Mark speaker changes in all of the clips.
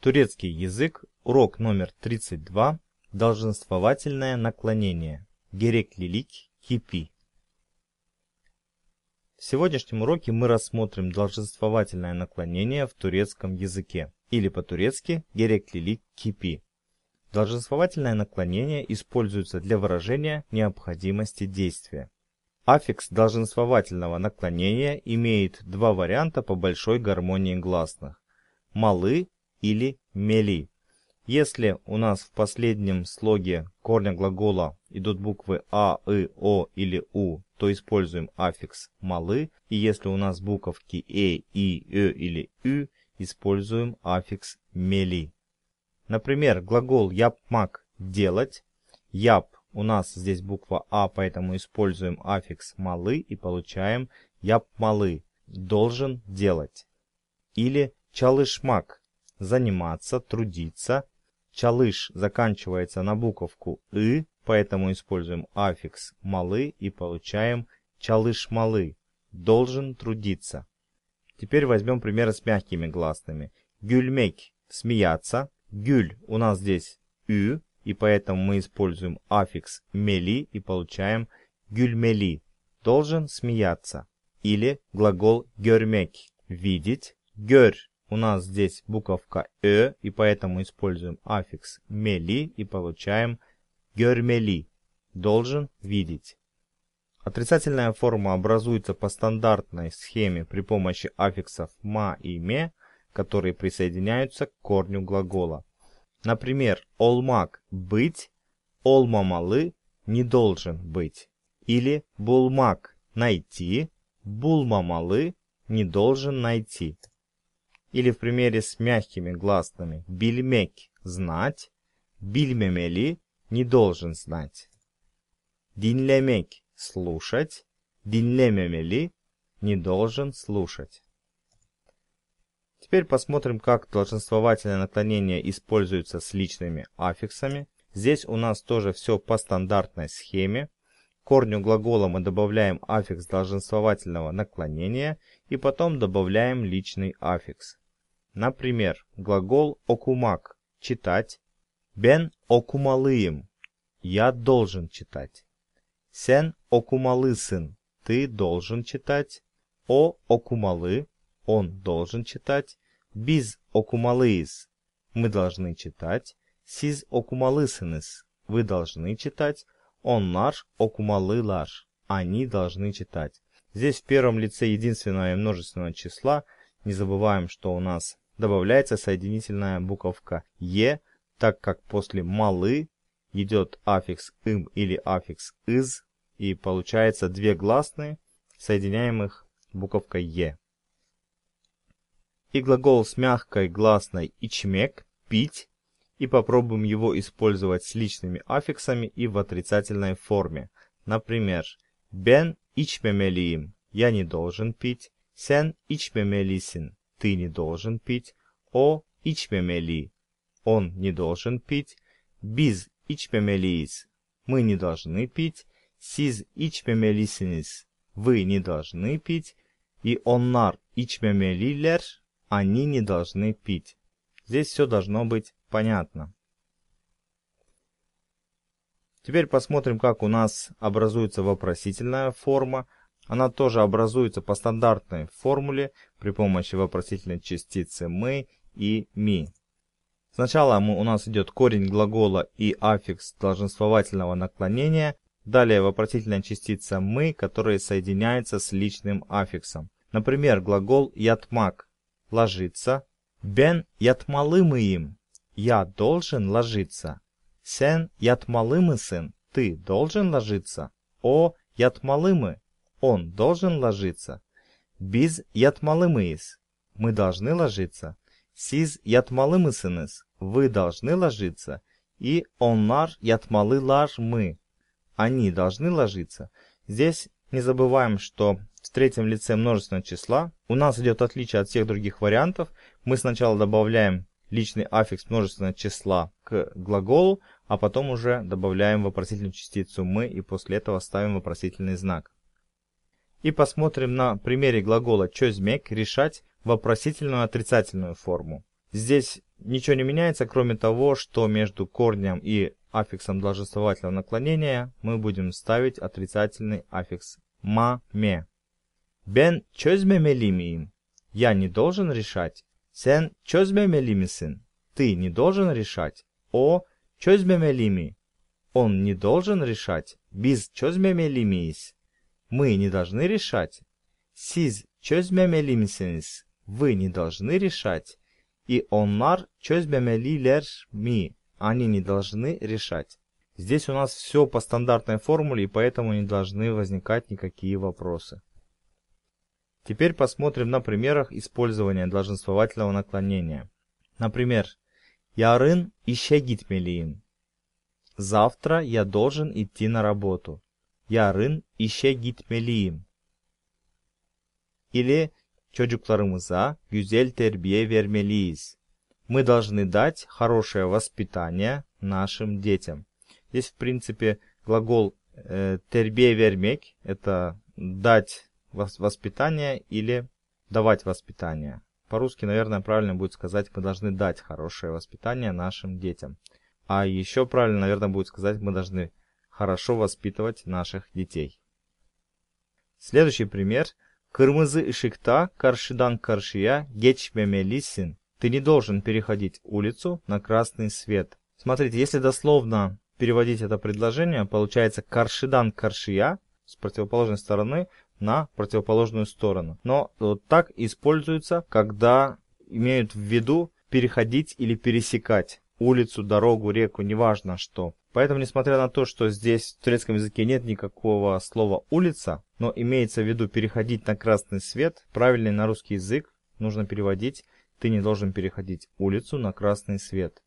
Speaker 1: Турецкий язык. Урок номер 32. Долженствовательное наклонение. Гереклилик кипи. В сегодняшнем уроке мы рассмотрим долженствовательное наклонение в турецком языке, или по-турецки гереклилик кипи. Долженствовательное наклонение используется для выражения необходимости действия. Аффикс долженствовательного наклонения имеет два варианта по большой гармонии гласных – малы или мели. Если у нас в последнем слоге корня глагола идут буквы А, И, О или У, то используем аффикс «малы», и если у нас буковки «э», «и», «ё» или «ю», используем аффикс «мели». Например, глагол «япмак» – «делать», «яп» у нас здесь буква «а», поэтому используем аффикс «малы» и получаем «япмалы» – «должен делать». Или «чалышмак» заниматься, трудиться. Чалыш заканчивается на буковку «ы», поэтому используем аффикс «малы» и получаем «чалыш-малы» – «должен трудиться». Теперь возьмем примеры с мягкими гласными. Гюльмек – «смеяться». Гюль у нас здесь «ю», и поэтому мы используем аффикс «мели» и получаем «гюльмели» – «должен смеяться». Или глагол гюрмек, – «видеть». «Гер» У нас здесь буковка «э», и поэтому используем аффикс «мели» и получаем «гермели» – «должен видеть». Отрицательная форма образуется по стандартной схеме при помощи аффиксов «ма» и «ме», которые присоединяются к корню глагола. Например, «олмак» – «быть», «олмамалы» – «не должен быть» или «булмак» – «найти», «булмамалы» – «не должен найти» или в примере с мягкими гласными бильмек – знать, бильмемели – не должен знать. Динлемек – слушать, динлемемели – не должен слушать. Теперь посмотрим, как долженствовательное наклонение используется с личными аффиксами. Здесь у нас тоже все по стандартной схеме. К корню глагола мы добавляем аффикс долженствовательного наклонения и потом добавляем личный аффикс. Например, глагол «окумак» – читать. Бен окумалыем – я должен читать. Сен окумалысын – ты должен читать. О окумалы – он должен читать. Биз окумалыис – мы должны читать. Сиз окумалысыныс – вы должны читать. Он Онлар окумалылар – они должны читать. Здесь в первом лице единственного и множественного числа – не забываем, что у нас добавляется соединительная буковка «е», так как после «малы» идет аффикс «им» или аффикс «из», и получается две гласные, соединяемых буковкой «е». И глагол с мягкой гласной «ичмек» – «пить», и попробуем его использовать с личными аффиксами и в отрицательной форме. Например, «бен ичмемелиим» – «я не должен пить», «сен ичмемелисин» ты не должен пить, о ичмемели, он не должен пить, биз ичмемелиис, мы не должны пить, сиз ичмемелисинис, вы не должны пить, и оннар ичмемелилер, они не должны пить. Здесь все должно быть понятно. Теперь посмотрим, как у нас образуется вопросительная форма – она тоже образуется по стандартной формуле при помощи вопросительной частицы мы и ми. Сначала мы, у нас идет корень глагола и аффикс долженствовательного наклонения, далее вопросительная частица мы, которая соединяется с личным аффиксом. Например, глагол ятмак – ложиться. Бен им. я должен ложиться. Сен сын. ты должен ложиться. О ятмалымы он должен ложиться. Биз ятмалымыйс. Мы должны ложиться. Сиз ятмалымысыныз. Вы должны ложиться. И онлар ятмалылар мы. Они должны ложиться. Здесь не забываем, что в третьем лице множественного числа у нас идет отличие от всех других вариантов. Мы сначала добавляем личный аффикс множественного числа к глаголу, а потом уже добавляем вопросительную частицу «мы» и после этого ставим вопросительный знак и посмотрим на примере глагола «чозмек» решать вопросительную отрицательную форму. Здесь ничего не меняется, кроме того, что между корнем и аффиксом должествовательного наклонения мы будем ставить отрицательный аффикс «ма-ме». «Бен чозмемелимиим» – «я не должен решать». «Сен чозмемелимисин» – «ты не должен решать». «О чозмемелими» – «он не должен решать». «Биз чозмемелимиис» Мы не должны решать. Siz çözmemelisiniz. Вы не должны решать. И onlar çözmemeliler mi? Они не должны решать. Здесь у нас все по стандартной формуле, и поэтому не должны возникать никакие вопросы. Теперь посмотрим на примерах использования долженствовательного наклонения. Например, «Ярын işe gitmeliyim». Завтра я должен идти на работу yarın işe gitmeliyim. Или çocuklarımıza güzel terbiye vermeliyiz. Мы должны дать хорошее воспитание нашим детям. Здесь, в принципе, глагол э, тербе вермек – это дать воспитание или давать воспитание. По-русски, наверное, правильно будет сказать, мы должны дать хорошее воспитание нашим детям. А еще правильно, наверное, будет сказать, мы должны хорошо воспитывать наших детей. Следующий пример. Кырмызы ışıkta каршия karşıya geçmemelisin. Ты не должен переходить улицу на красный свет. Смотрите, если дословно переводить это предложение, получается каршидан каршия с противоположной стороны на противоположную сторону. Но вот так используется, когда имеют в виду переходить или пересекать улицу, дорогу, реку, неважно что. Поэтому, несмотря на то, что здесь в турецком языке нет никакого слова «улица», но имеется в виду переходить на красный свет, правильный на русский язык нужно переводить «ты не должен переходить улицу на красный свет».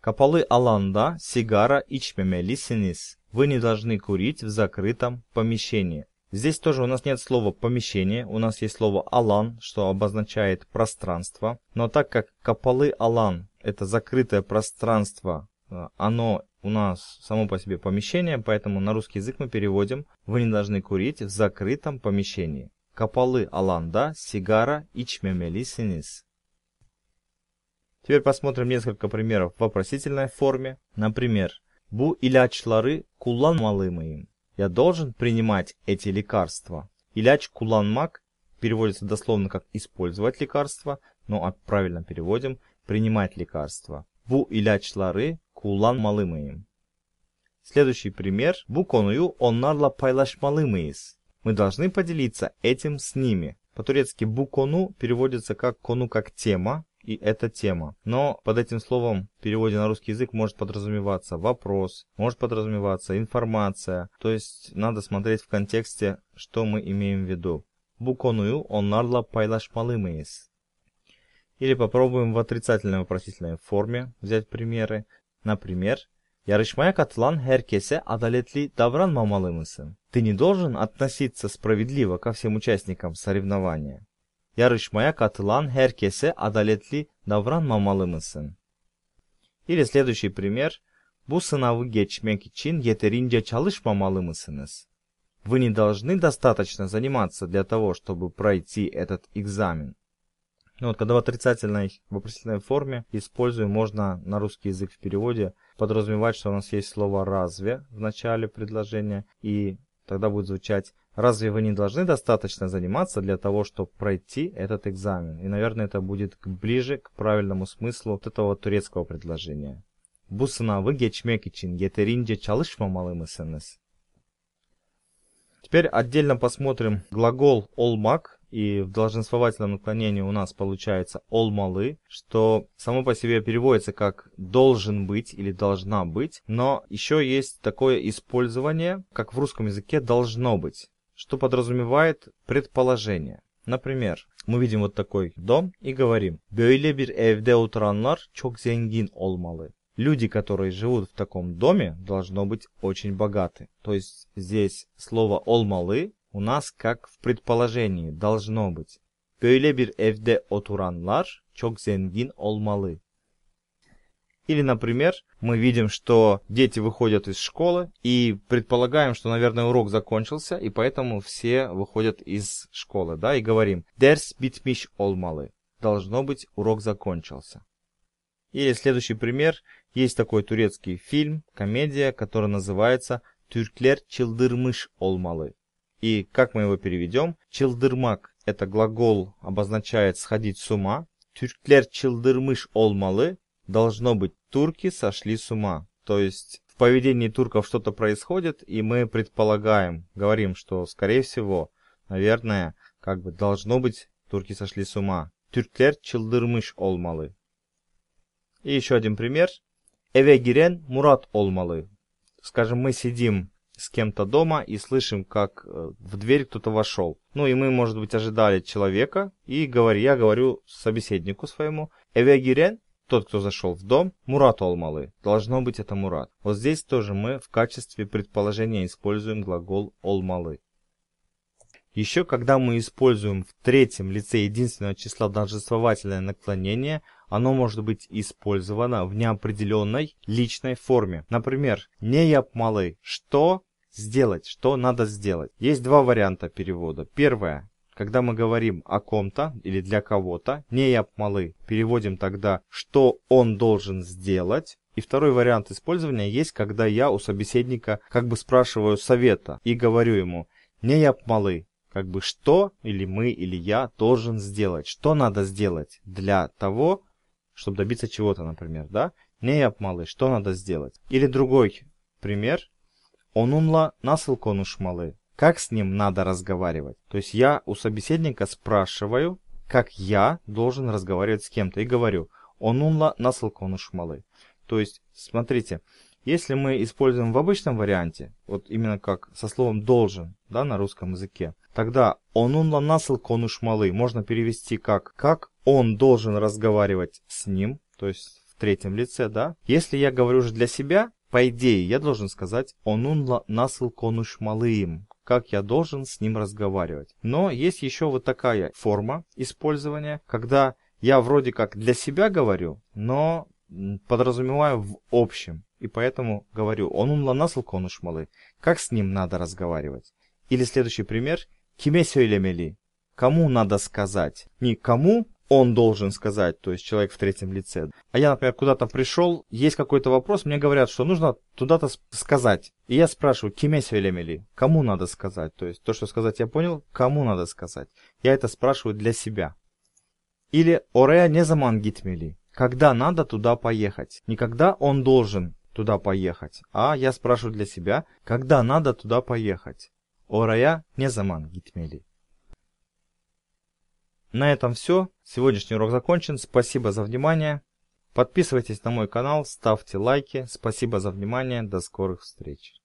Speaker 1: Капалы аланда, сигара ичмеме лисинис. Вы не должны курить в закрытом помещении. Здесь тоже у нас нет слова «помещение», у нас есть слово «алан», что обозначает «пространство». Но так как капалы алан это закрытое пространство, э, оно у нас само по себе помещение, поэтому на русский язык мы переводим «Вы не должны курить в закрытом помещении». Капалы аланда, сигара ичмемелисинис. Теперь посмотрим несколько примеров в вопросительной форме. Например, «Бу илячлары кулан малымаим». Я должен принимать эти лекарства. Иляч куланмак переводится дословно как «использовать лекарства», но правильно переводим – принимать лекарства. Bu ilaçları kullanmalı mıyım? Следующий пример. Bu konuyu onlarla paylaşmalı мıyız? Мы должны поделиться этим с ними. По-турецки "bu konu" переводится как "konu" как «тема», и эта тема. Но под этим словом в переводе на русский язык может подразумеваться вопрос, может подразумеваться информация. То есть надо смотреть в контексте, что мы имеем в виду. Bu Буконую онарла пайлашмалымыз. Или попробуем в отрицательной вопросительной форме взять примеры. Например, Yarışmaya катлан херкесе адалетли давран mısın? Ты не должен относиться справедливо ко всем участникам соревнования. Yarışmaya катлан херкесе адалетли давран mısın? Или следующий пример. Бу sınavı geçmek için yeterince чалыш mısınız? Вы не должны достаточно заниматься для того, чтобы пройти этот экзамен. Ну вот, когда в отрицательной вопросительной форме используем, можно на русский язык в переводе подразумевать, что у нас есть слово «разве» в начале предложения, и тогда будет звучать «разве вы не должны достаточно заниматься для того, чтобы пройти этот экзамен?» И, наверное, это будет ближе к правильному смыслу вот этого турецкого предложения. Bu sınavı geçmek için yeterince çalışmamalı mısınız? Теперь отдельно посмотрим глагол olmak и в долженствовательном наклонении у нас получается олмалы, что само по себе переводится как должен быть или должна быть, но еще есть такое использование, как в русском языке должно быть, что подразумевает предположение. Например, мы видим вот такой дом и говорим «Böyle bir evde oturanlar çok zengin olmalı». Люди, которые живут в таком доме, должно быть очень богаты. То есть здесь слово «олмалы» У нас, как в предположении, должно быть. Böyle bir evde oturanlar çok zengin olmalı. Или, например, мы видим, что дети выходят из школы и предполагаем, что, наверное, урок закончился, и поэтому все выходят из школы, да, и говорим «Дерс битмиш олмалы» – должно быть, урок закончился. Или следующий пример. Есть такой турецкий фильм, комедия, который называется «Türkler çıldırmış olmalı». И как мы его переведем? Чилдырмак – это глагол, обозначает сходить с ума. Тюрклер чилдырмыш олмалы – должно быть турки сошли с ума. То есть в поведении турков что-то происходит, и мы предполагаем, говорим, что, скорее всего, наверное, как бы должно быть турки сошли с ума. Türkler çıldırmış olmalı. И еще один пример. Эве гирен мурат олмалы. Скажем, мы сидим с кем-то дома и слышим, как э, в дверь кто-то вошел. Ну и мы, может быть, ожидали человека и говорю, я говорю собеседнику своему, Эвегирен, тот, кто зашел в дом, Мурат Олмалы. Должно быть, это Мурат. Вот здесь тоже мы в качестве предположения используем глагол Олмалы. Еще когда мы используем в третьем лице единственного числа должествовательное наклонение, оно может быть использовано в неопределенной личной форме. Например, не япмалы, что Сделать. Что надо сделать? Есть два варианта перевода. Первое. Когда мы говорим о ком-то или для кого-то, не я малы, переводим тогда, что он должен сделать. И второй вариант использования есть, когда я у собеседника как бы спрашиваю совета и говорю ему, не я малы, как бы что или мы или я должен сделать, что надо сделать для того, чтобы добиться чего-то, например, да? Не я малы, что надо сделать? Или другой пример, Onunla насыл конушмалы. Как с ним надо разговаривать? То есть я у собеседника спрашиваю, как я должен разговаривать с кем-то и говорю «Онунла насыл конушмалы». То есть, смотрите, если мы используем в обычном варианте, вот именно как со словом «должен» да, на русском языке, тогда «онунла насыл конушмалы» можно перевести как «как он должен разговаривать с ним», то есть в третьем лице, да. Если я говорю же для себя, по идее, я должен сказать «Онунла насыл конуш малым», как я должен с ним разговаривать. Но есть еще вот такая форма использования, когда я вроде как для себя говорю, но подразумеваю в общем. И поэтому говорю «Онунла насыл конуш малы». Как с ним надо разговаривать? Или следующий пример «Киме сёйлемели». Кому надо сказать? Не кому он должен сказать, то есть человек в третьем лице. А я, например, куда-то пришел, есть какой-то вопрос, мне говорят, что нужно туда-то сказать. И я спрашиваю, кимесвелями ли, кому надо сказать? То есть то, что сказать я понял, кому надо сказать? Я это спрашиваю для себя. Или орея не замангитмели, когда надо туда поехать. никогда он должен туда поехать, а я спрашиваю для себя, когда надо туда поехать. Орея не замангитмели. На этом все. Сегодняшний урок закончен. Спасибо за внимание. Подписывайтесь на мой канал, ставьте лайки. Спасибо за внимание. До скорых встреч.